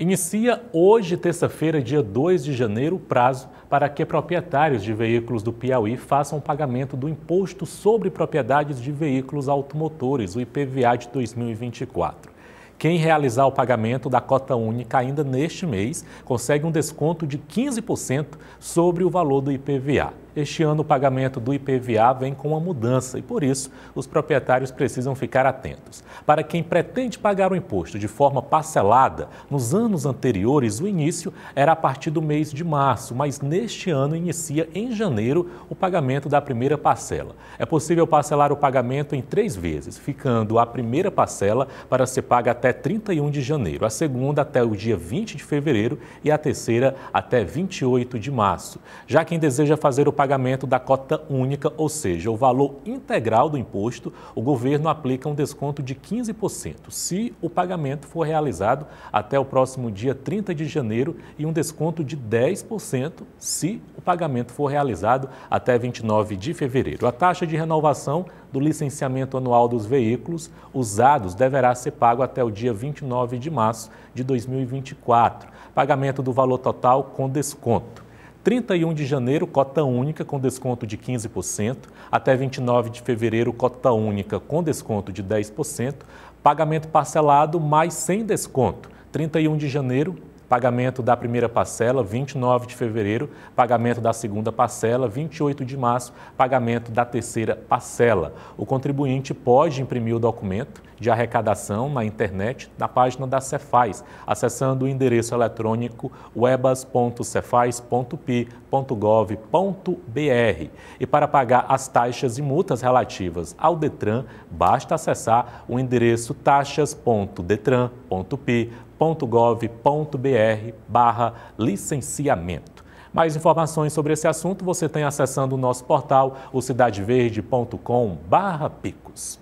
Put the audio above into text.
Inicia hoje, terça-feira, dia 2 de janeiro, o prazo para que proprietários de veículos do Piauí façam o pagamento do Imposto sobre Propriedades de Veículos Automotores, o IPVA de 2024. Quem realizar o pagamento da cota única ainda neste mês consegue um desconto de 15% sobre o valor do IPVA. Este ano, o pagamento do IPVA vem com uma mudança e, por isso, os proprietários precisam ficar atentos. Para quem pretende pagar o imposto de forma parcelada, nos anos anteriores, o início era a partir do mês de março, mas neste ano inicia em janeiro o pagamento da primeira parcela. É possível parcelar o pagamento em três vezes, ficando a primeira parcela para ser paga até 31 de janeiro, a segunda até o dia 20 de fevereiro e a terceira até 28 de março. Já quem deseja fazer o pagamento, pagamento da cota única, ou seja, o valor integral do imposto, o governo aplica um desconto de 15%, se o pagamento for realizado até o próximo dia 30 de janeiro, e um desconto de 10% se o pagamento for realizado até 29 de fevereiro. A taxa de renovação do licenciamento anual dos veículos usados deverá ser pago até o dia 29 de março de 2024. Pagamento do valor total com desconto. 31 de janeiro, cota única com desconto de 15%, até 29 de fevereiro, cota única com desconto de 10%, pagamento parcelado mais sem desconto. 31 de janeiro, Pagamento da primeira parcela, 29 de fevereiro. Pagamento da segunda parcela, 28 de março. Pagamento da terceira parcela. O contribuinte pode imprimir o documento de arrecadação na internet, na página da Cefaz, acessando o endereço eletrônico webas.cefaz.pi.gov.br. E para pagar as taxas e multas relativas ao Detran, basta acessar o endereço taxas.detran.pi.gov.br www.gov.br barra licenciamento. Mais informações sobre esse assunto você tem acessando o nosso portal, o cidadeverde.com barra picos.